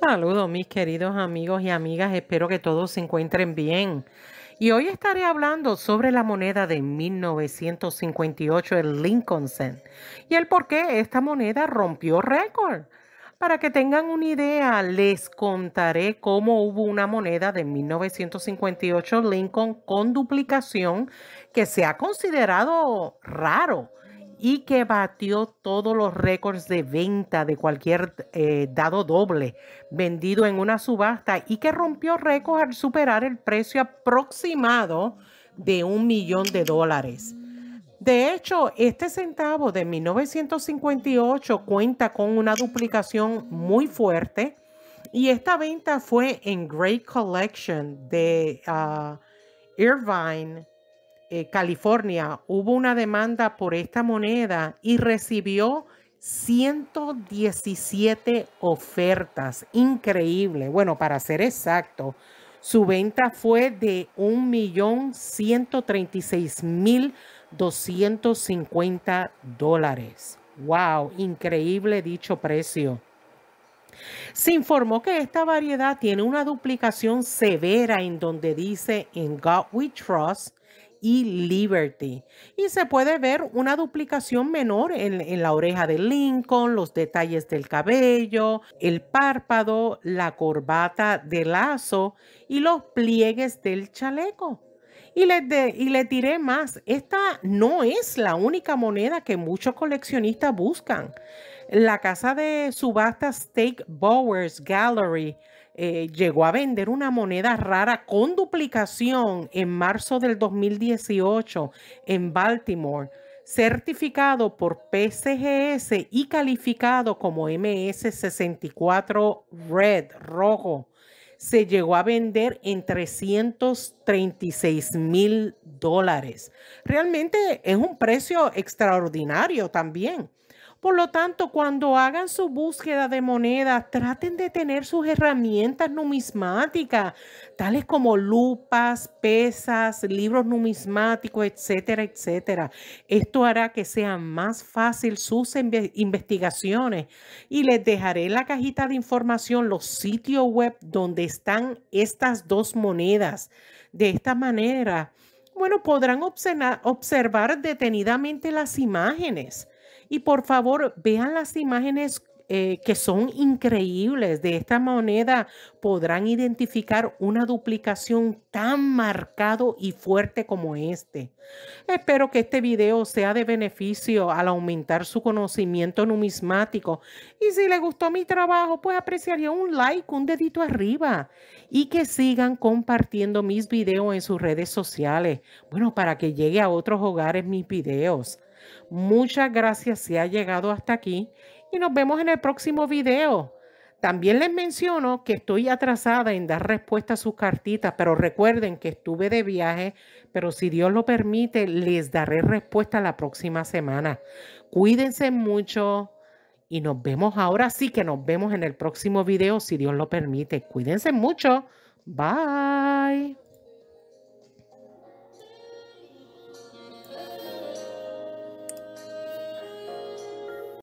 Saludos mis queridos amigos y amigas, espero que todos se encuentren bien. Y hoy estaré hablando sobre la moneda de 1958, el Lincoln Cent, y el por qué esta moneda rompió récord. Para que tengan una idea, les contaré cómo hubo una moneda de 1958 Lincoln con duplicación que se ha considerado raro y que batió todos los récords de venta de cualquier eh, dado doble vendido en una subasta y que rompió récords al superar el precio aproximado de un millón de dólares. De hecho, este centavo de 1958 cuenta con una duplicación muy fuerte y esta venta fue en Great Collection de ah, Irvine, eh, California hubo una demanda por esta moneda y recibió 117 ofertas. Increíble. Bueno, para ser exacto, su venta fue de 1.136.250 dólares. ¡Wow! Increíble dicho precio. Se informó que esta variedad tiene una duplicación severa en donde dice en God We Trust y Liberty. Y se puede ver una duplicación menor en, la oreja de Lincoln, los detalles del cabello, el párpado, la corbata de lazo y los pliegues del chaleco. Y les, y les diré más, esta no es la única moneda que muchos coleccionistas buscan. La casa de subasta Steak Bowers Gallery eh, llegó a vender una moneda rara con duplicación en marzo del 2018 en Baltimore, certificado por PCGS y calificado como MS64 Red Rojo. Se llegó a vender en 336 mil dólares. Realmente es un precio extraordinario también. Por lo tanto, cuando hagan su búsqueda de monedas, traten de tener sus herramientas numismáticas, tales como lupas, pesas, libros numismáticos, etcétera, etcétera. Esto hará que sean más fácil sus investigaciones y les dejaré en la cajita de información los sitios web donde están estas dos monedas. De esta manera, bueno, podrán observar detenidamente las imágenes y por favor, vean las imágenes eh, que son increíbles de esta moneda podrán identificar una duplicación tan marcado y fuerte como este. Espero que este video sea de beneficio al aumentar su conocimiento numismático y si le gustó mi trabajo pues apreciaría un like, un dedito arriba y que sigan compartiendo mis videos en sus redes sociales, bueno para que llegue a otros hogares mis videos. Muchas gracias si ha llegado hasta aquí y nos vemos en el próximo video. También les menciono que estoy atrasada en dar respuesta a sus cartitas, pero recuerden que estuve de viaje, pero si Dios lo permite, les daré respuesta la próxima semana. Cuídense mucho y nos vemos ahora sí que nos vemos en el próximo video, si Dios lo permite. Cuídense mucho. Bye.